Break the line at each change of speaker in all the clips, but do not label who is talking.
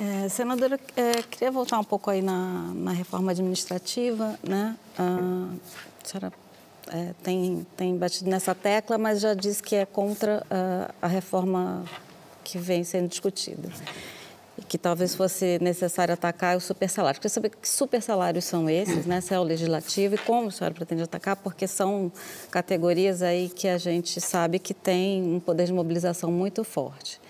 É, senadora, é, queria voltar um pouco aí na, na reforma administrativa, né? Ah, a senhora é, tem, tem batido nessa tecla, mas já disse que é contra a reforma que vem sendo discutida. E que talvez fosse necessário atacar o supersalário. Queria saber que supersalários são esses, né? Se é o legislativo e como a senhora pretende atacar, porque são categorias aí que a gente sabe que tem um poder de mobilização muito forte.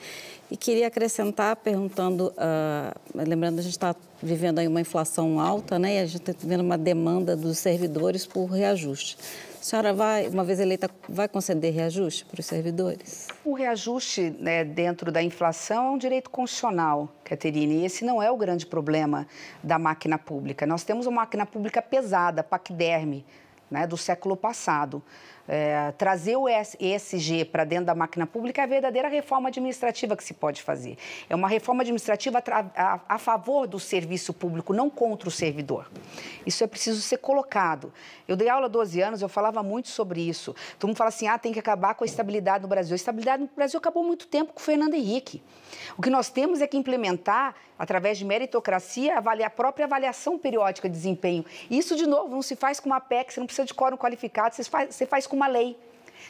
E queria acrescentar, perguntando, ah, lembrando, a gente está vivendo aí uma inflação alta, né? E a gente está vendo uma demanda dos servidores por reajuste. A senhora vai, uma vez eleita, vai conceder reajuste para os servidores?
O reajuste né, dentro da inflação é um direito constitucional, Caterine, e esse não é o grande problema da máquina pública. Nós temos uma máquina pública pesada, paquiderme, né, do século passado. É, trazer o ESG para dentro da máquina pública é a verdadeira reforma administrativa que se pode fazer. É uma reforma administrativa a, a, a favor do serviço público, não contra o servidor. Isso é preciso ser colocado. Eu dei aula há 12 anos, eu falava muito sobre isso. Todo mundo fala assim, ah, tem que acabar com a estabilidade no Brasil. A estabilidade no Brasil acabou muito tempo com o Fernando Henrique. O que nós temos é que implementar, através de meritocracia, a própria avaliação periódica de desempenho. Isso, de novo, não se faz com uma PEC, você não precisa precisa de quórum qualificado, você faz, você faz com uma lei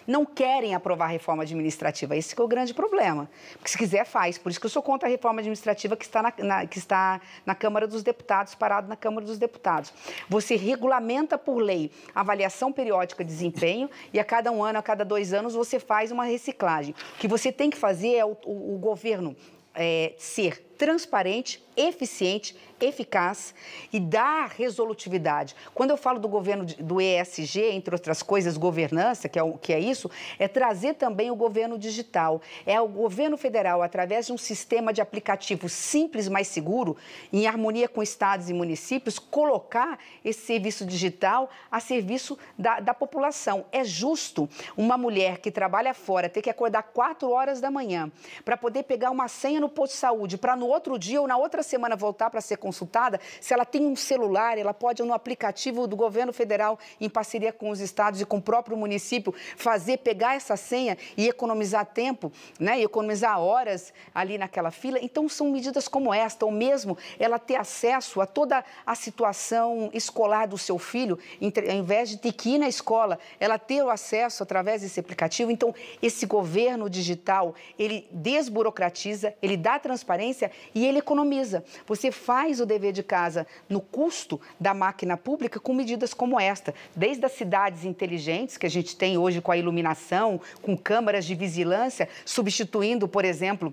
não querem aprovar a reforma administrativa. Esse é o grande problema. Porque se quiser, faz. Por isso que eu sou contra a reforma administrativa que está na, na, que está na Câmara dos Deputados, parado na Câmara dos Deputados. Você regulamenta por lei a avaliação periódica de desempenho e a cada um ano, a cada dois anos, você faz uma reciclagem. O que você tem que fazer é o, o, o governo é, ser transparente, eficiente, eficaz e dá resolutividade. Quando eu falo do governo do ESG, entre outras coisas, governança, que é, o, que é isso, é trazer também o governo digital. É o governo federal, através de um sistema de aplicativo simples, mas seguro, em harmonia com estados e municípios, colocar esse serviço digital a serviço da, da população. É justo uma mulher que trabalha fora ter que acordar 4 horas da manhã para poder pegar uma senha no posto de saúde, para no outro dia ou na outra semana voltar para ser consultada, se ela tem um celular, ela pode, no aplicativo do governo federal, em parceria com os estados e com o próprio município, fazer, pegar essa senha e economizar tempo, né? E economizar horas ali naquela fila. Então, são medidas como esta, ou mesmo ela ter acesso a toda a situação escolar do seu filho, ao invés de ter que ir na escola, ela ter o acesso através desse aplicativo. Então, esse governo digital, ele desburocratiza, ele dá transparência e ele economiza. Você faz o dever de casa no custo da máquina pública com medidas como esta, desde as cidades inteligentes que a gente tem hoje com a iluminação, com câmaras de vigilância, substituindo, por exemplo,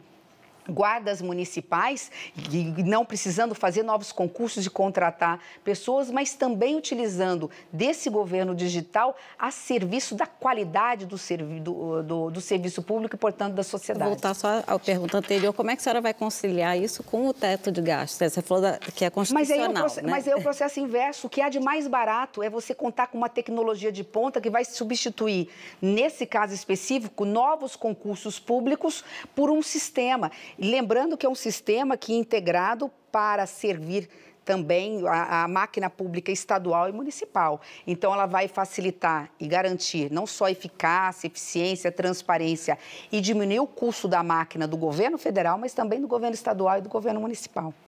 guardas municipais, não precisando fazer novos concursos e contratar pessoas, mas também utilizando desse governo digital a serviço da qualidade do, servi do, do, do serviço público e, portanto, da sociedade. Vou voltar
só à pergunta anterior, como é que a senhora vai conciliar isso com o teto de gastos? Você falou da, que é constitucional, mas aí, é né? mas aí
é o processo inverso. O que há de mais barato é você contar com uma tecnologia de ponta que vai substituir, nesse caso específico, novos concursos públicos por um sistema Lembrando que é um sistema que é integrado para servir também a, a, máquina pública estadual e municipal. Então, ela vai facilitar e garantir não só eficácia, eficiência, transparência e diminuir o custo da máquina do governo federal, mas também do governo estadual e do governo municipal.